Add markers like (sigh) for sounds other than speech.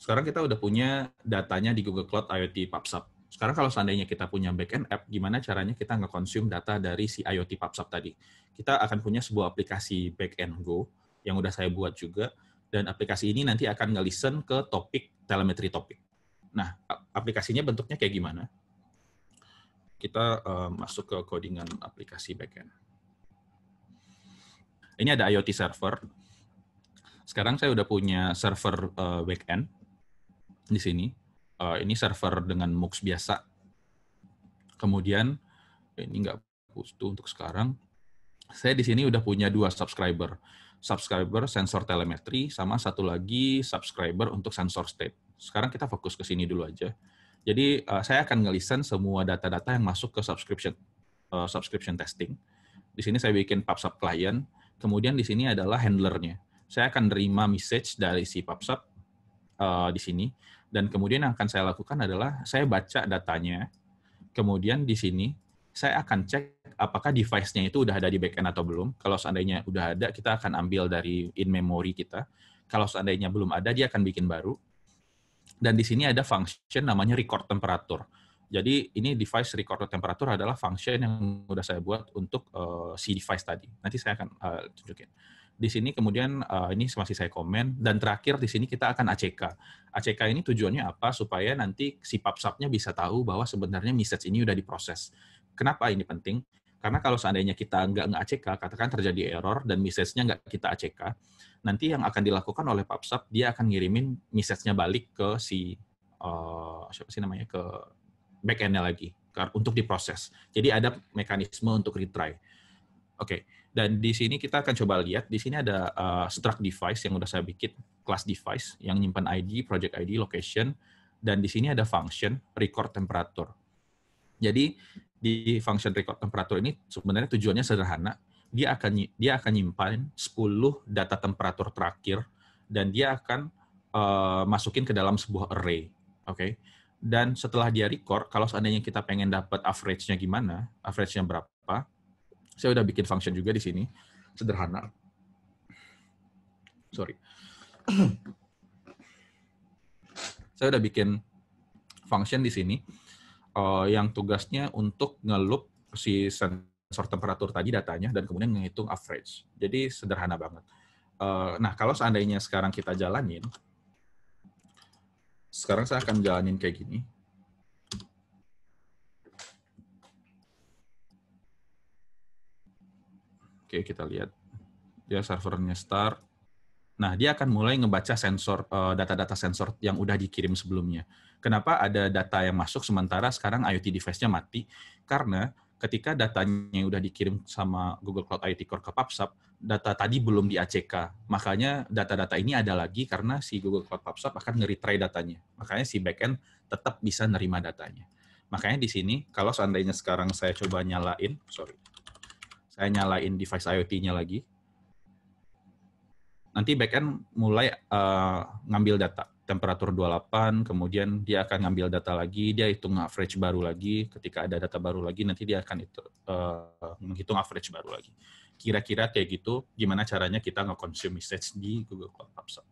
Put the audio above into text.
Sekarang kita udah punya datanya di Google Cloud IoT PubSub. Sekarang kalau seandainya kita punya backend app, gimana caranya kita nge-consume data dari si IoT PubSub tadi? Kita akan punya sebuah aplikasi backend Go yang udah saya buat juga, dan aplikasi ini nanti akan nge-listen ke topik telemetry topik. Nah, aplikasinya bentuknya kayak gimana? Kita uh, masuk ke codingan aplikasi backend. Ini ada IoT server. Sekarang saya udah punya server uh, backend di sini. Uh, ini server dengan MOOCs biasa. Kemudian ini nggak butuh untuk sekarang. Saya di sini udah punya dua subscriber. Subscriber sensor telemetry sama satu lagi subscriber untuk sensor state. Sekarang kita fokus ke sini dulu aja. Jadi uh, saya akan ngelisten semua data-data yang masuk ke subscription uh, subscription testing. Di sini saya bikin PubSub client, kemudian di sini adalah handlernya. Saya akan terima message dari si PubSub uh, di sini. Dan kemudian yang akan saya lakukan adalah saya baca datanya, kemudian di sini saya akan cek apakah device-nya itu udah ada di backend atau belum. Kalau seandainya udah ada, kita akan ambil dari in memory kita. Kalau seandainya belum ada, dia akan bikin baru. Dan di sini ada function namanya record temperatur jadi ini device recorder temperatur adalah function yang sudah saya buat untuk uh, si device tadi. Nanti saya akan uh, tunjukin. Di sini kemudian uh, ini masih saya komen dan terakhir di sini kita akan ACK. ACK ini tujuannya apa? Supaya nanti si PubSub-nya bisa tahu bahwa sebenarnya message ini sudah diproses. Kenapa ini penting? Karena kalau seandainya kita nggak nge-ACK, katakan terjadi error dan message-nya nggak kita ACK, nanti yang akan dilakukan oleh PubSub, dia akan ngirimin message-nya balik ke si, uh, siapa sih namanya, ke back end lagi untuk diproses. Jadi ada mekanisme untuk retry. Oke, okay. dan di sini kita akan coba lihat di sini ada uh, struct device yang udah saya bikin, class device yang nyimpan ID, project ID, location, dan di sini ada function record temperature. Jadi di function record temperature ini sebenarnya tujuannya sederhana, dia akan dia akan nyimpan 10 data temperatur terakhir dan dia akan uh, masukin ke dalam sebuah array. Oke. Okay? dan setelah dia record, kalau seandainya kita pengen dapat average-nya gimana, average-nya berapa, saya udah bikin function juga di sini, sederhana. Sorry. (clears throat) saya udah bikin function di sini uh, yang tugasnya untuk ngelup si sensor temperatur tadi datanya dan kemudian menghitung average. Jadi sederhana banget. Uh, nah, kalau seandainya sekarang kita jalanin, sekarang saya akan jalanin kayak gini. Oke, kita lihat. dia servernya start. Nah, dia akan mulai ngebaca sensor eh, data-data sensor yang udah dikirim sebelumnya. Kenapa ada data yang masuk sementara sekarang IoT device-nya mati? Karena ketika datanya yang udah dikirim sama Google Cloud IoT Core ke PubSub, data tadi belum di ACK. Makanya data-data ini ada lagi karena si Google Cloud PubSub akan nge-retry datanya. Makanya si backend tetap bisa nerima datanya. Makanya di sini, kalau seandainya sekarang saya coba nyalain, sorry, saya nyalain device IoT-nya lagi, nanti backend mulai uh, ngambil data temperatur 28, kemudian dia akan ngambil data lagi, dia hitung average baru lagi, ketika ada data baru lagi nanti dia akan itu uh, menghitung average baru lagi. Kira-kira kayak gitu gimana caranya kita nge-consume message di Google Cloud Platform?